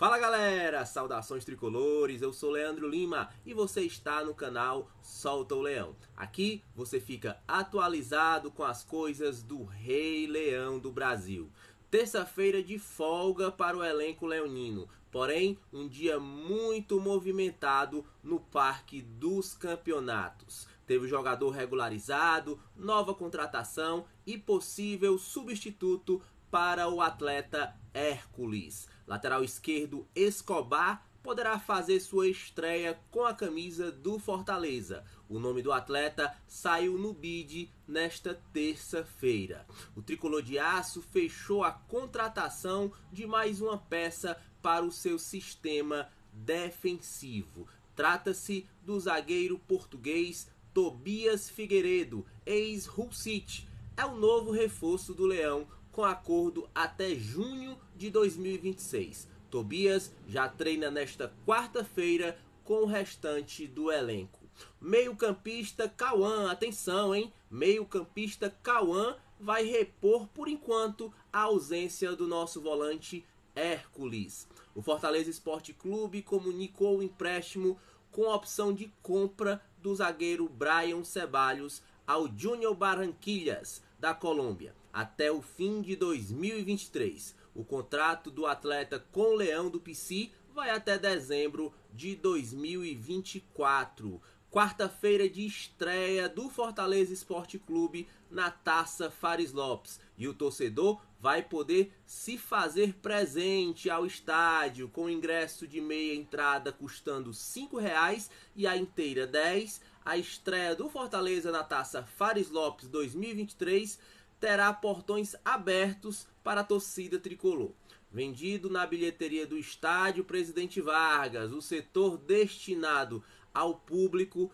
Fala galera, saudações tricolores, eu sou Leandro Lima e você está no canal Solta o Leão. Aqui você fica atualizado com as coisas do Rei Leão do Brasil. Terça-feira de folga para o elenco leonino, porém um dia muito movimentado no Parque dos Campeonatos. Teve jogador regularizado, nova contratação e possível substituto para o atleta Hércules. Lateral esquerdo Escobar poderá fazer sua estreia com a camisa do Fortaleza. O nome do atleta saiu no bid nesta terça-feira. O tricolor de aço fechou a contratação de mais uma peça para o seu sistema defensivo. Trata-se do zagueiro português Tobias Figueiredo, ex-Hulcite. É o novo reforço do Leão com acordo até junho de 2026. Tobias já treina nesta quarta-feira com o restante do elenco. Meio-campista Cauã, atenção, hein? Meio-campista Cauã vai repor por enquanto a ausência do nosso volante Hércules. O Fortaleza Esporte Clube comunicou o empréstimo com a opção de compra do zagueiro Brian Ceballos ao Junior Barranquilhas, da Colômbia até o fim de 2023. O contrato do atleta com o Leão do PC vai até dezembro de 2024. Quarta-feira de estreia do Fortaleza Esporte Clube na Taça Fares Lopes. E o torcedor vai poder se fazer presente ao estádio com ingresso de meia entrada custando R$ reais e a inteira 10,00. A estreia do Fortaleza na Taça Fares Lopes 2023 terá portões abertos para a torcida tricolor. Vendido na bilheteria do estádio Presidente Vargas, o setor destinado ao público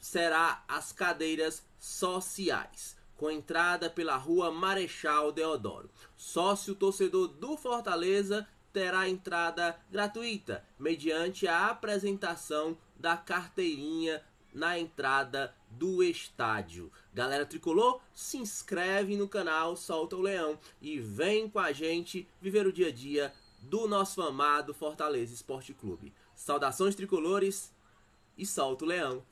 será as cadeiras sociais, com entrada pela Rua Marechal Deodoro. Sócio torcedor do Fortaleza terá entrada gratuita mediante a apresentação da carteirinha na entrada do estádio. Galera tricolor, se inscreve no canal Solta o Leão e vem com a gente viver o dia a dia do nosso amado Fortaleza Esporte Clube. Saudações tricolores e solta o leão!